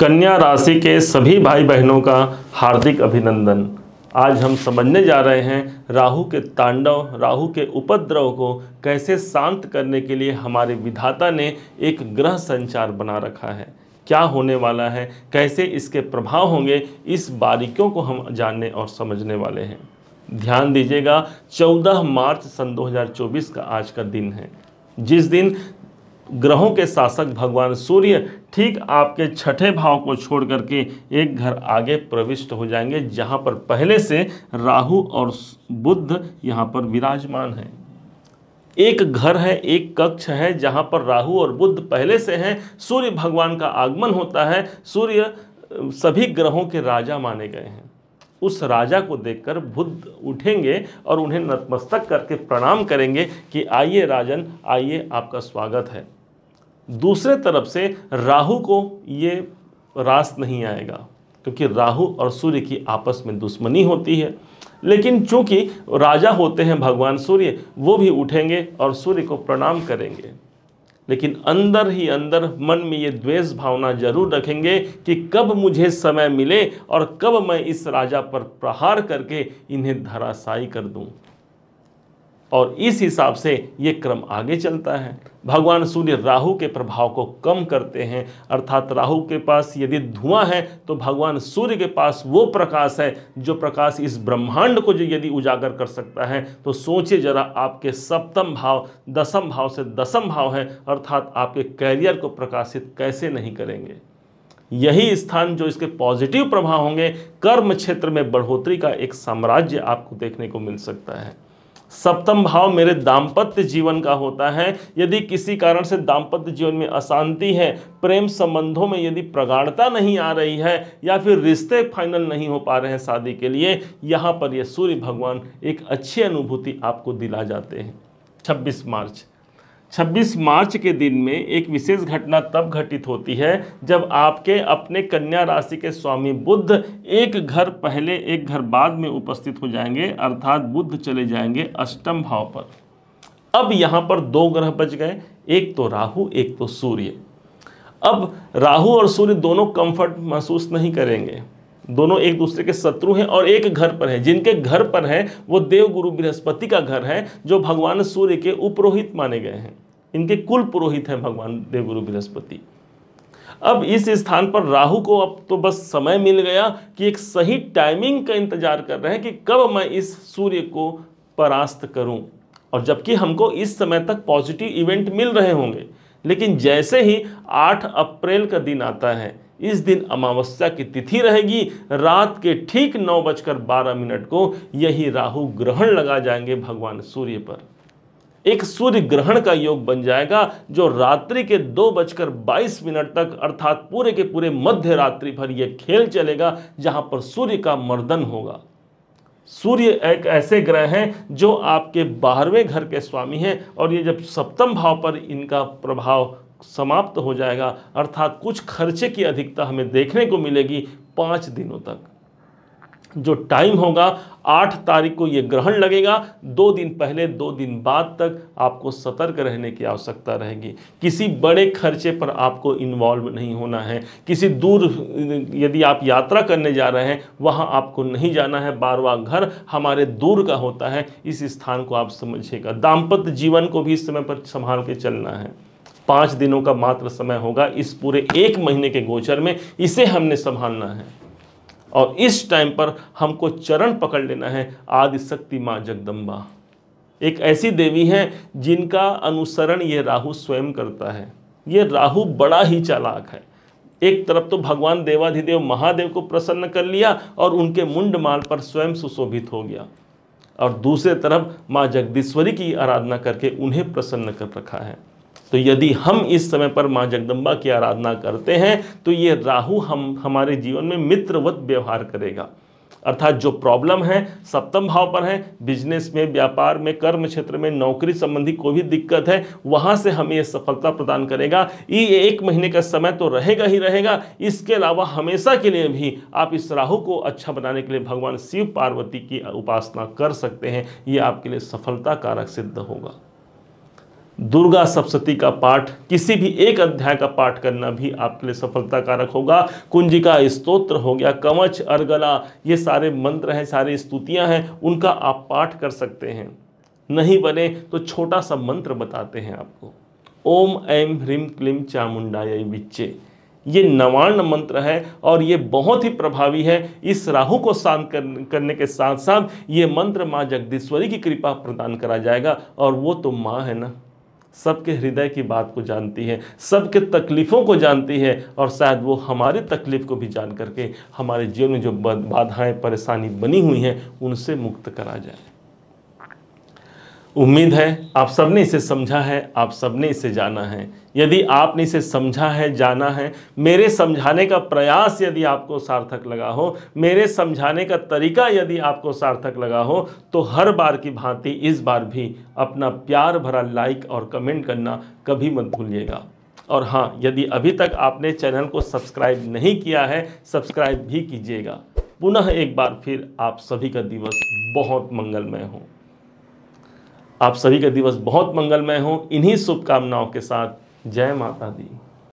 कन्या राशि के सभी भाई बहनों का हार्दिक अभिनंदन आज हम समझने जा रहे हैं राहु के तांडव राहु के उपद्रव को कैसे शांत करने के लिए हमारे विधाता ने एक ग्रह संचार बना रखा है क्या होने वाला है कैसे इसके प्रभाव होंगे इस बारीकियों को हम जानने और समझने वाले हैं ध्यान दीजिएगा 14 मार्च सन 2024 का आज का दिन है जिस दिन ग्रहों के शासक भगवान सूर्य ठीक आपके छठे भाव को छोड़ करके एक घर आगे प्रविष्ट हो जाएंगे जहाँ पर पहले से राहु और बुद्ध यहाँ पर विराजमान है एक घर है एक कक्ष है जहाँ पर राहु और बुद्ध पहले से हैं सूर्य भगवान का आगमन होता है सूर्य सभी ग्रहों के राजा माने गए हैं उस राजा को देखकर बुद्ध उठेंगे और उन्हें नतमस्तक करके प्रणाम करेंगे कि आइए राजन आइए आपका स्वागत है दूसरे तरफ से राहु को ये रास नहीं आएगा क्योंकि राहु और सूर्य की आपस में दुश्मनी होती है लेकिन चूंकि राजा होते हैं भगवान सूर्य वो भी उठेंगे और सूर्य को प्रणाम करेंगे लेकिन अंदर ही अंदर मन में ये द्वेष भावना जरूर रखेंगे कि कब मुझे समय मिले और कब मैं इस राजा पर प्रहार करके इन्हें धराशायी कर दूं और इस हिसाब से ये क्रम आगे चलता है भगवान सूर्य राहु के प्रभाव को कम करते हैं अर्थात राहु के पास यदि धुआं है तो भगवान सूर्य के पास वो प्रकाश है जो प्रकाश इस ब्रह्मांड को जो यदि उजागर कर सकता है तो सोचिए जरा आपके सप्तम भाव दसम भाव से दसम भाव है अर्थात आपके कैरियर को प्रकाशित कैसे नहीं करेंगे यही स्थान जो इसके पॉजिटिव प्रभाव होंगे कर्म क्षेत्र में बढ़ोतरी का एक साम्राज्य आपको देखने को मिल सकता है सप्तम भाव मेरे दाम्पत्य जीवन का होता है यदि किसी कारण से दाम्पत्य जीवन में अशांति है प्रेम संबंधों में यदि प्रगाढ़ता नहीं आ रही है या फिर रिश्ते फाइनल नहीं हो पा रहे हैं शादी के लिए यहाँ पर यह सूर्य भगवान एक अच्छी अनुभूति आपको दिला जाते हैं 26 मार्च 26 मार्च के दिन में एक विशेष घटना तब घटित होती है जब आपके अपने कन्या राशि के स्वामी बुद्ध एक घर पहले एक घर बाद में उपस्थित हो जाएंगे अर्थात बुद्ध चले जाएंगे अष्टम भाव पर अब यहां पर दो ग्रह बच गए एक तो राहु एक तो सूर्य अब राहु और सूर्य दोनों कंफर्ट महसूस नहीं करेंगे दोनों एक दूसरे के शत्रु हैं और एक घर पर हैं जिनके घर पर हैं वो देव गुरु बृहस्पति का घर है जो भगवान सूर्य के उपरोहित माने गए हैं इनके कुल पुरोहित हैं भगवान देवगुरु बृहस्पति अब इस स्थान पर राहु को अब तो बस समय मिल गया कि एक सही टाइमिंग का इंतजार कर रहे हैं कि कब मैं इस सूर्य को परास्त करूं और जबकि हमको इस समय तक पॉजिटिव इवेंट मिल रहे होंगे लेकिन जैसे ही 8 अप्रैल का दिन आता है इस दिन अमावस्या की तिथि रहेगी रात के ठीक नौ बजकर बारह मिनट को यही राहु ग्रहण लगा जाएंगे भगवान सूर्य पर एक सूर्य ग्रहण का योग बन जाएगा जो रात्रि के दो बजकर बाईस मिनट तक अर्थात पूरे के पूरे मध्य रात्रि भर यह खेल चलेगा जहां पर सूर्य का मर्दन होगा सूर्य एक ऐसे ग्रह हैं जो आपके बारहवें घर के स्वामी हैं और ये जब सप्तम भाव पर इनका प्रभाव समाप्त हो जाएगा अर्थात कुछ खर्चे की अधिकता हमें देखने को मिलेगी पाँच दिनों तक जो टाइम होगा आठ तारीख को ये ग्रहण लगेगा दो दिन पहले दो दिन बाद तक आपको सतर्क रहने की आवश्यकता रहेगी किसी बड़े खर्चे पर आपको इन्वॉल्व नहीं होना है किसी दूर यदि आप यात्रा करने जा रहे हैं वहाँ आपको नहीं जाना है बारवा घर हमारे दूर का होता है इस स्थान को आप समझिएगा दाम्पत्य जीवन को भी इस समय पर संभाल के चलना है पाँच दिनों का मात्र समय होगा इस पूरे एक महीने के गोचर में इसे हमने संभालना है और इस टाइम पर हमको चरण पकड़ लेना है आदिशक्ति माँ जगदम्बा एक ऐसी देवी हैं जिनका अनुसरण ये राहु स्वयं करता है ये राहु बड़ा ही चालाक है एक तरफ तो भगवान देवाधिदेव महादेव को प्रसन्न कर लिया और उनके मुंड माल पर स्वयं सुशोभित हो गया और दूसरे तरफ माँ जगदीश्वरी की आराधना करके उन्हें प्रसन्न कर रखा है तो यदि हम इस समय पर माँ जगदम्बा की आराधना करते हैं तो ये राहु हम हमारे जीवन में मित्रवत व्यवहार करेगा अर्थात जो प्रॉब्लम है सप्तम भाव पर है बिजनेस में व्यापार में कर्म क्षेत्र में नौकरी संबंधी कोई भी दिक्कत है वहाँ से हमें यह सफलता प्रदान करेगा ये एक महीने का समय तो रहेगा ही रहेगा इसके अलावा हमेशा के लिए भी आप इस राहु को अच्छा बनाने के लिए भगवान शिव पार्वती की उपासना कर सकते हैं ये आपके लिए सफलता कारक सिद्ध होगा दुर्गा सप्तती का पाठ किसी भी एक अध्याय का पाठ करना भी आपके लिए सफलता कारक होगा कुंजी का स्त्रोत्र हो गया कवच अर्गला ये सारे मंत्र हैं सारी स्तुतियां हैं उनका आप पाठ कर सकते हैं नहीं बने तो छोटा सा मंत्र बताते हैं आपको ओम ऐम ह्रीम क्लीम चामुंडाय विच्चे ये नवान्न मंत्र है और ये बहुत ही प्रभावी है इस राहु को शांत करने के साथ साथ ये मंत्र माँ जगदीश्वरी की कृपा प्रदान करा जाएगा और वो तो माँ है ना सबके हृदय की बात को जानती है सबके तकलीफ़ों को जानती है और शायद वो हमारी तकलीफ़ को भी जान करके हमारे जीवन में जो बाधाएं परेशानी बनी हुई हैं उनसे मुक्त करा जाए उम्मीद है आप सबने इसे समझा है आप सबने इसे जाना है यदि आपने इसे समझा है जाना है मेरे समझाने का प्रयास यदि आपको सार्थक लगा हो मेरे समझाने का तरीका यदि आपको सार्थक लगा हो तो हर बार की भांति इस बार भी अपना प्यार भरा लाइक और कमेंट करना कभी मत भूलिएगा और हाँ यदि अभी तक आपने चैनल को सब्सक्राइब नहीं किया है सब्सक्राइब भी कीजिएगा पुनः एक बार फिर आप सभी का दिवस बहुत मंगलमय हो आप सभी का दिवस बहुत मंगलमय हो इन्हीं शुभकामनाओं के साथ जय माता दी